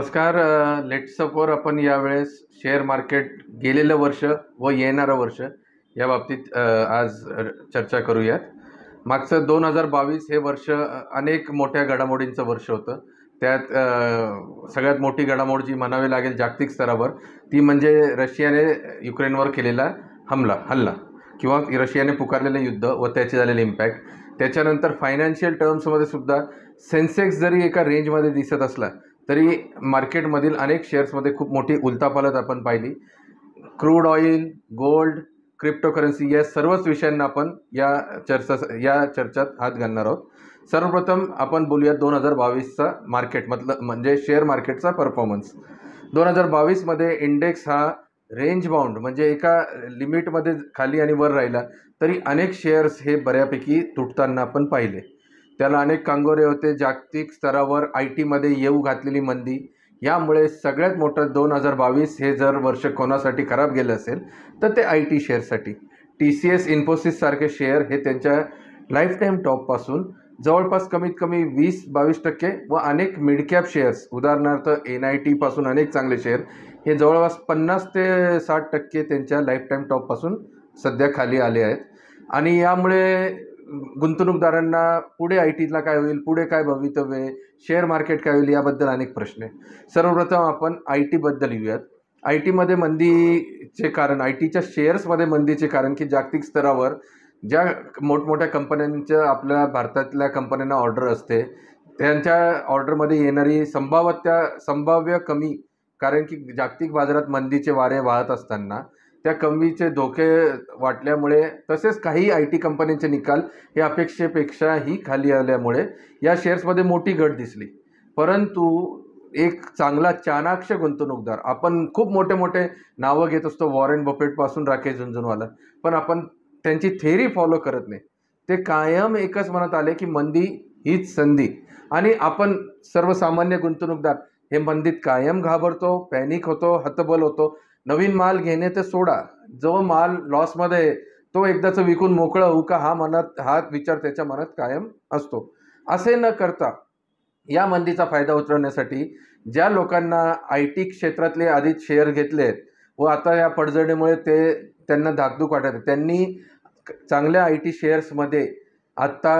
नमस्कार लेट्सअपवर आपण यावेळेस शेअर मार्केट गेलेलं वर्ष व येणारं वर्ष या बाबतीत आज चर्चा करूयात मागचं दोन हजार बावीस हे वर्ष अनेक मोठ्या घडामोडींचं वर्ष होतं त्यात सगळ्यात मोठी घडामोड जी म्हणावी लागेल जागतिक स्तरावर ती म्हणजे रशियाने युक्रेनवर केलेला हमला हल्ला किंवा रशियाने पुकारलेलं युद्ध व त्याचे झालेले इम्पॅक्ट त्याच्यानंतर फायनान्शियल टर्म्समध्ये सुद्धा सेन्सेक्स जरी एका रेंजमध्ये दिसत असला तरी मार्केटमधील अनेक शेअर्समध्ये खूप मोठी उलतापालत आपण पाहिली क्रूड ऑइल गोल्ड क्रिप्टोकरन्सी या सर्वच विषयांना आपण या चर्चा या चर्चात हात घालणार आहोत सर्वप्रथम आपण बोलूया दोन हजार बावीसचा मार्केट मतलब म्हणजे शेअर मार्केटचा परफॉर्मन्स दोन हजार बावीसमध्ये इंडेक्स हा रेंज बाउंड म्हणजे एका लिमिटमध्ये खाली आणि वर राहिला तरी अनेक शेअर्स हे बऱ्यापैकी तुटताना आपण पाहिले त्याला अनेक कांगोरे होते जागतिक स्तरावर आय टीमध्ये येऊ घातलेली मंदी यामुळे सगळ्यात मोठं दोन हजार बावीस हे जर वर्ष कोणासाठी खराब गेलं असेल तर ते आय टी शेअरसाठी टी सी एस इन्फोसिससारखे शेअर हे त्यांच्या लाईफटाईम टॉपपासून जवळपास कमीत कमी वीस बावीस टक्के व अनेक मिडकॅप शेअर्स उदाहरणार्थ एन आय टीपासून अनेक चांगले शेअर हे जवळपास पन्नास ते साठ टक्के त्यांच्या लाईफटाईम टॉपपासून सध्या खाली आले आहेत आणि यामुळे गुंतवणूकदारांना पुढे आय टीला काय होईल पुढे काय भवितव्य आहे शेअर मार्केट काय होईल याबद्दल अनेक प्रश्न आहे सर्वप्रथम आपण आय टीबद्दल येऊयात आय टीमध्ये मंदीचे कारण आय टीच्या शेअर्समध्ये मंदीचे कारण की जागतिक स्तरावर ज्या मोठमोठ्या कंपन्यांच्या आपल्या भारतातल्या कंपन्यांना ऑर्डर असते त्यांच्या ऑर्डरमध्ये येणारी संभाव्यता संभाव्य कमी कारण की जागतिक बाजारात मंदीचे वारे वाहत असताना त्या कमीचे धोके वाटल्यामुळे तसेच काही आय टी कंपन्यांचे निकाल हे अपेक्षेपेक्षाही खाली आल्यामुळे या शेअर्समध्ये मोठी घट दिसली परंतु एक चांगला चाणाक्ष गुंतवणूकदार आपण खूप मोठे मोठे नावं घेत असतो वॉरेन बफेटपासून राकेश झुंझुनवाला पण आपण त्यांची थेरी फॉलो करत नाही ते कायम एकच म्हणत आले की मंदी हीच संधी आणि आपण सर्वसामान्य गुंतवणूकदार हे मंदीत कायम घाबरतो पॅनिक होतो हतबल होतो नवीन माल घेणे ते सोडा जो माल लॉसमध्ये आहे तो एकदाचं विकून मोकळं होऊ का हा मनात हा विचार त्याच्या मनात कायम असतो असे न करता या मंदीचा फायदा उतरवण्यासाठी ज्या लोकांना आय टी क्षेत्रातले आधीच शेअर घेतले आहेत व आता या पडझडीमुळे ते त्यांना धाकधूक वाटत त्यांनी चांगल्या आय टी शेअर्समध्ये आत्ता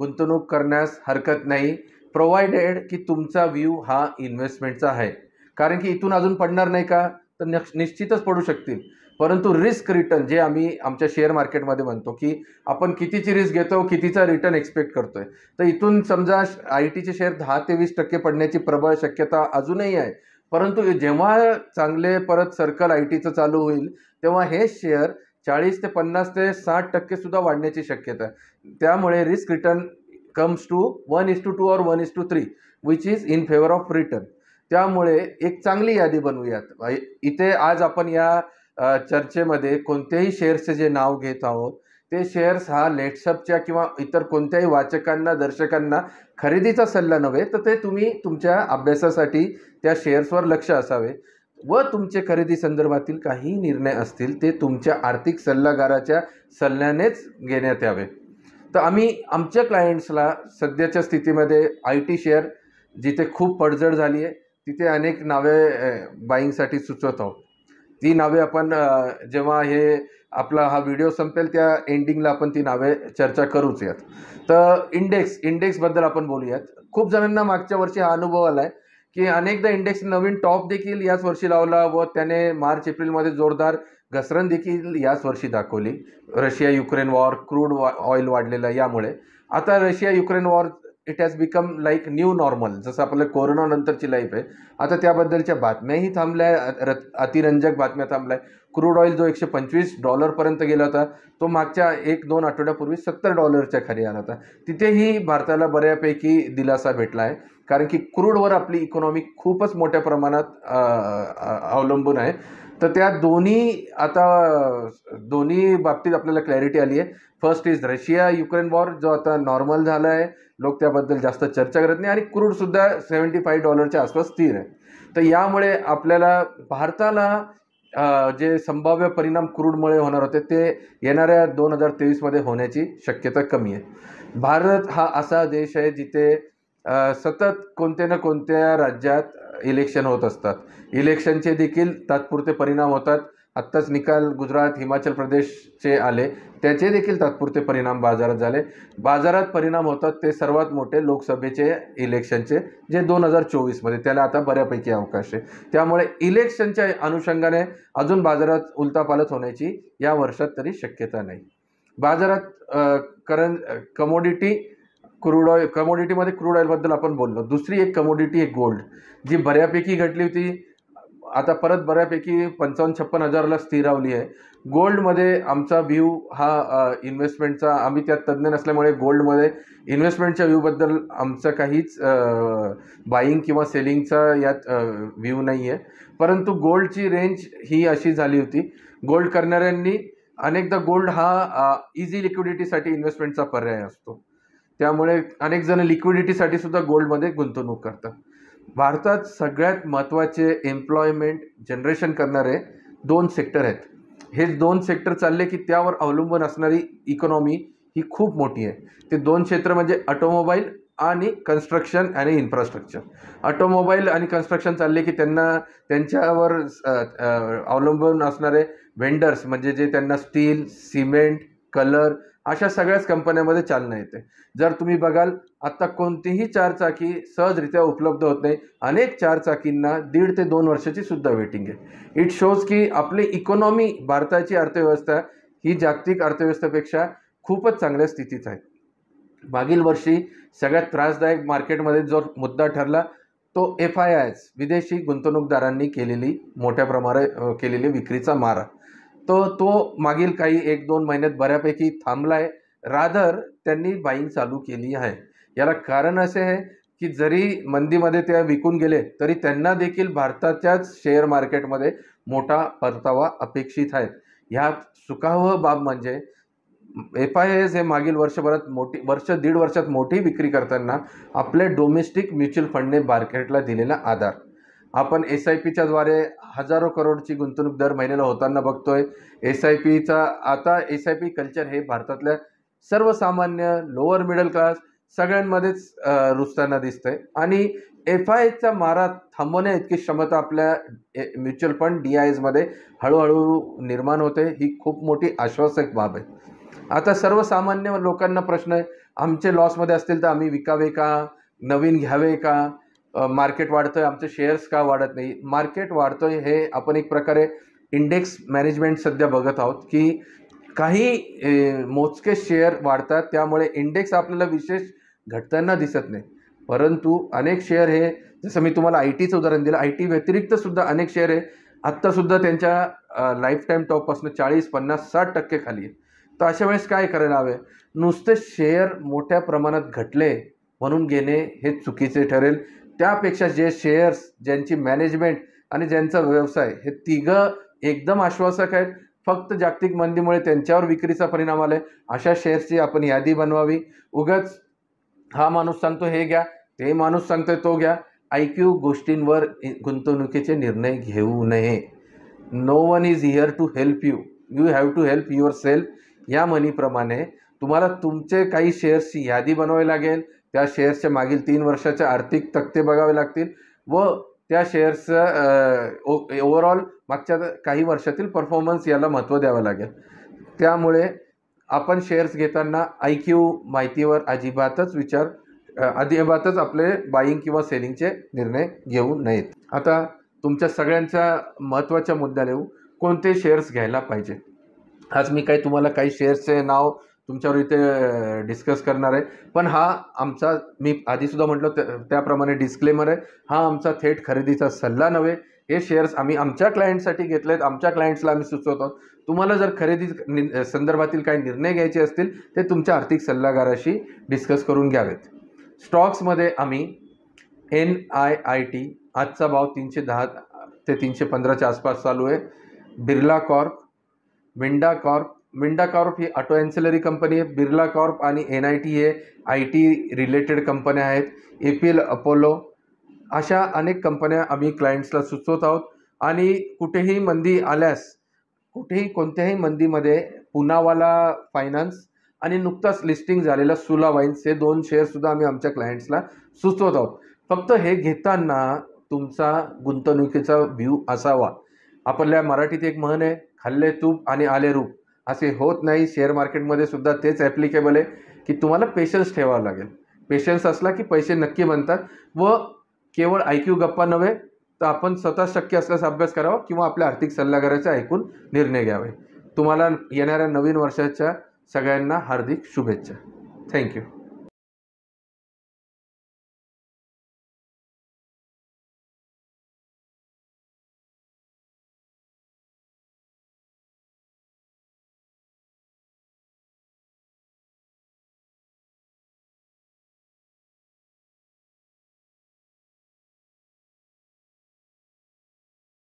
गुंतवणूक करण्यास हरकत नाही प्रोव्हाइडेड की तुमचा व्ह्यू हा इन्व्हेस्टमेंटचा आहे कारण की इथून अजून पडणार नाही का तर निश्चितच पडू शकतील परंतु रिस्क रिटर्न जे आम्ही आमच्या शेअर मार्केटमध्ये म्हणतो की आपण कितीची रिस्क घेतो कितीचा रिटर्न एक्सपेक्ट करतोय तर इथून समजा आय टीचे शेअर दहा ते वीस टक्के पडण्याची प्रबळ शक्यता अजूनही आहे परंतु जेव्हा चांगले परत सर्कल आय टीचं चालू होईल तेव्हा हे शेअर चाळीस ते पन्नास ते साठ टक्के सुद्धा वाढण्याची शक्यता आहे त्यामुळे risk return comes to one is to two और one is to three which is in favour of return त्यामुळे एक चांगली यादी बनवूयात इथे आज आपण या चर्चेमध्ये कोणत्याही शेअर्सचे जे नाव घेत आहोत ते शेअर्स हा लेट्सअपच्या किंवा इतर कोणत्याही वाचकांना दर्शकांना खरेदीचा सल्ला नव्हे तर ते तुम्ही तुमच्या अभ्यासासाठी त्या शेअर्सवर लक्ष असावे व तुमचे खरेदी संदर्भातील काही निर्णय असतील ते तुमच्या आर्थिक सल्लागाराच्या सल्ल्यानेच घेण्यात यावे तर आम्ही आमच्या क्लायंट्सला सध्याच्या स्थितीमध्ये आय टी शेअर जिथे खूप पडझड झाली आहे तिथे अनेक नावे बाईंगसाठी सुचवत आहोत ती नावे आपण जेव्हा हे आपला हा व्हिडिओ संपेल त्या एंडिंगला आपण ती नावे चर्चा करूच यात तर इंडेक्स इंडेक्सबद्दल आपण बोलूयात खूप जणांना मागच्या वर्षी हा अनुभव आला आहे की अनेकदा इंडेक्स नवीन टॉप देखील याच वर्षी लावला व त्याने मार्च एप्रिलमध्ये जोरदार घसरण देखील याच वर्षी दाखवली Russia Ukraine war crude oil वाढलेलं यामुळे आता Russia Ukraine war it has become like new normal जसं आपलं कोरोनानंतरची लाईफ आहे आता त्याबद्दलच्या बातम्याही थांबल्या अतिरंजक बातम्या थांबल्या क्रूड ऑइल जो एकशे पंचवीस डॉलरपर्यंत गेला होता तो मागच्या एक दोन आठवड्यापूर्वी सत्तर डॉलरच्या खाली आला होता तिथेही भारताला बऱ्यापैकी दिलासा भेटला आहे कारण की क्रूडवर आपली इकॉनॉमी खूपच मोठ्या प्रमाणात अवलंबून आहे तर त्या दोन्ही आता दोन्ही बाबतीत आपल्याला क्लॅरिटी आली आहे first is Russia Ukraine war जो आता नॉर्मल झाला आहे लोक त्याबद्दल जास्त चर्चा करत नाही आणि क्रूडसुद्धा सेवन्टी फाईव्ह डॉलरच्या आसपास स्थिर आहे तर यामुळे आपल्याला भारताला जे संभाव्य परिणाम क्रूडमुळे होणार होते ते येणाऱ्या दोन हजार तेवीसमध्ये होण्याची शक्यता कमी आहे भारत हा असा देश आहे जिथे सतत कोणत्या ना कोणत्या राज्यात इलेक्शन होत असतात इलेक्शनचे देखील तात्पुरते परिणाम होतात आत्ताच निकाल गुजरात हिमाचल प्रदेशचे आले त्याचे देखील तात्पुरते परिणाम बाजारात झाले बाजारात परिणाम होतात ते सर्वात मोठे लोकसभेचे इलेक्शनचे जे दोन हजार चोवीसमध्ये त्याला आता बऱ्यापैकी अवकाश आहे त्यामुळे इलेक्शनच्या अनुषंगाने अजून बाजारात उलतापालत होण्याची या वर्षात तरी शक्यता नाही बाजारात करन कमोडिटी क्रूड ऑइल कमोडिटीमध्ये क्रूड ऑइलबद्दल आपण बोललो दुसरी एक कमोडिटी एक गोल्ड जी बऱ्यापैकी घटली होती आता परत बऱ्यापैकी पंचावन्न छप्पन हजारला स्थिरावली आहे गोल्डमध्ये आमचा व्ह्यू हा इन्व्हेस्टमेंटचा आम्ही त्यात तज्ज्ञ नसल्यामुळे गोल्डमध्ये इन्व्हेस्टमेंटच्या व्ह्यूबद्दल आमचं काहीच बाईंग किंवा सेलिंगचा यात व्ह्यू नाही आहे परंतु गोल्डची रेंज ही अशी झाली होती गोल्ड करणाऱ्यांनी अनेकदा गोल्ड हा इझी लिक्विडिटीसाठी इन्व्हेस्टमेंटचा पर्याय असतो त्यामुळे अनेक जण लिक्विडिटीसाठी सुद्धा गोल्डमध्ये गुंतवणूक करतात भारतात सगळ्यात महत्त्वाचे एम्प्लॉयमेंट जनरेशन करणारे दोन सेक्टर आहेत हे दोन सेक्टर चालले की त्यावर अवलंबून असणारी इकॉनॉमी ही खूप मोठी आहे ते दोन क्षेत्र म्हणजे ऑटोमोबाईल आणि कन्स्ट्रक्शन आणि इन्फ्रास्ट्रक्चर ऑटोमोबाईल आणि कन्स्ट्रक्शन चालले की त्यांना त्यांच्यावर अवलंबून असणारे व्हेंडर्स म्हणजे जे त्यांना स्टील सिमेंट कलर अशा सगळ्याच कंपन्यांमध्ये चालना येते जर तुम्ही बघाल आत्ता कोणतीही चारचाकी सहजरित्या उपलब्ध होत नाही अनेक चारचाकींना दीड ते दोन वर्षाची सुद्धा वेटिंग आहे इट शोज की आपली इकॉनॉमी भारताची अर्थव्यवस्था ही जागतिक अर्थव्यवस्थेपेक्षा खूपच चांगल्या स्थितीत आहे मागील वर्षी सगळ्यात त्रासदायक मार्केटमध्ये जो मुद्दा ठरला तो एफ आय आयच विदेशी गुंतवणूकदारांनी केलेली मोठ्या प्रमाणात केलेली विक्रीचा मारा तर तो मागील काही एक दोन महिन्यात बऱ्यापैकी थांबलाय रादर त्यांनी बाईंग चालू केली आहे याला कारण असे आहे की जरी मंदीमध्ये ते विकून गेले तरी त्यांना देखील भारताच्याच शेअर मार्केटमध्ये मोठा परतावा अपेक्षित आहे ह्या सुखावह बाब म्हणजे एफ आय एस हे मागील वर्षभरात मोठी वर्ष दीड वर्षात मोठी विक्री करताना आपले डोमेस्टिक म्युच्युअल फंडने मार्केटला दिलेला आधार आपण एस आय पीच्याद्वारे द्वारे हजारो करोडची गुंतवणूक दर महिन्याला होताना बघतोय एस आय पीचा आता एस आय पी कल्चर हे भारतातल्या सर्वसामान्य लोअर मिडल क्लास सगळ्यांमध्येच रुजताना दिसतंय आणि एफ आय एचा मारा थांबवण्या इतकी क्षमता आपल्या म्युच्युअल फंड डी आय एजमध्ये हळूहळू निर्माण होते ही खूप मोठी आश्वासक बाब आहे आता सर्वसामान्य लोकांना प्रश्न आहे आमचे लॉसमध्ये असतील तर आम्ही विकावे का नवीन घ्यावे का मार्केट वाढतोय आहे आमचे शेअर्स का वाढत नाही मार्केट वाढतोय हे आपण एक प्रकारे इंडेक्स मॅनेजमेंट सध्या बघत आहोत की काही मोजके शेअर वाढतात त्यामुळे इंडेक्स आपल्याला विशेष घटताना दिसत नाही परंतु अनेक शेअर हे जसं मी तुम्हाला आय टीचं उदाहरण दिलं आय टी व्यतिरिक्तसुद्धा अनेक शेअर हे आत्तासुद्धा त्यांच्या टाईम टॉपपासून चाळीस पन्नास साठ टक्के खाली आहेत तर अशा वेळेस काय करायला हवे नुसते शेअर मोठ्या प्रमाणात घटले म्हणून घेणे हे चुकीचे ठरेल त्यापेक्षा जे शेअर्स ज्यांची मॅनेजमेंट आणि ज्यांचा व्यवसाय हे तिघं एकदम आश्वासक आहेत फक्त जागतिक मंदीमुळे त्यांच्यावर विक्रीचा परिणाम आलाय अशा शेअर्सची आपण यादी बनवावी उगाच हा माणूस सांगतो हे घ्या ते माणूस सांगतोय तो घ्या ऐक्यू गोष्टींवर गुंतवणुकीचे निर्णय घेऊ नये no one is here to help you you have to help yourself या म्हणीप्रमाणे तुम्हाला तुमचे काही शेअर्सची यादी बनवावी लागेल त्या शेअर्सच्या मागील तीन वर्षाचे आर्थिक तक्ते बघावे लागतील व त्या शेअर्स ओव्हरऑल मागच्या काही वर्षातील परफॉर्मन्स याला महत्त्व द्यावं लागेल त्यामुळे आपण शेअर्स घेताना आय क्यू माहितीवर अजिबातच विचार अजिबातच आपले बाईंग किंवा सेलिंगचे निर्णय घेऊ नयेत आता तुमच्या सगळ्यांच्या महत्त्वाच्या मुद्द्याला येऊ कोणते शेअर्स घ्यायला पाहिजे आज मी काही तुम्हाला काही शेअर्सचे नाव तुमच्यावर इथे डिस्कस करणार आहे पण हा आमचा मी आधीसुद्धा म्हटलं त्याप्रमाणे डिस्क्लेमर आहे हा आमचा थेट खरेदीचा सल्ला नव्हे हे शेअर्स आम्ही आमच्या क्लायंटसाठी घेतले आहेत आमच्या क्लायंट्सला आम्ही सुचवतो तुम्हाला जर खरेदी संदर्भातील काही निर्णय घ्यायचे असतील ते तुमच्या आर्थिक सल्लागाराशी डिस्कस करून घ्यावेत स्टॉक्समध्ये आम्ही एन आय आय टी आजचा भाव तीनशे दहा ते तीनशे पंधराच्या आसपास चालू आहे बिर्ला कॉर्प विंडा कॉर्प मिंडा कॉर्प ही ऑटो एन्सेलरी कंपनी आहे बिर्ला कॉर्प आणि एन आय टी हे आय टी रिलेटेड कंपन्या आहेत ए पी एल अपोलो अशा अनेक कंपन्या आम्ही क्लायंट्सला सुचवत आहोत आणि कुठेही मंदी आल्यास कुठेही कोणत्याही मंदीमध्ये पुनावाला फायनान्स आणि नुकताच लिस्टिंग झालेला सुला वाईन्स हे दोन शेअरसुद्धा आम्ही आमच्या क्लायंट्सला सुचवत आहोत फक्त हे घेताना तुमचा गुंतवणुकीचा व्ह्यू असावा आपल्या मराठीत एक म्हण आहे खाल्ले तूप आणि आले रूप असे होत नाही शेअर मार्केटमध्ये सुद्धा तेच ॲप्लिकेबल आहे की तुम्हाला पेशन्स ठेवावं लागेल पेशन्स असला की पैसे नक्की बनतात व केवळ ऐक्यू गप्पा नव्हे तर आपण स्वतः शक्य असल्यास अभ्यास करावा किंवा आपल्या आर्थिक सल्लागाराचे ऐकून निर्णय घ्यावे तुम्हाला येणाऱ्या नवीन वर्षाच्या सगळ्यांना हार्दिक शुभेच्छा थँक्यू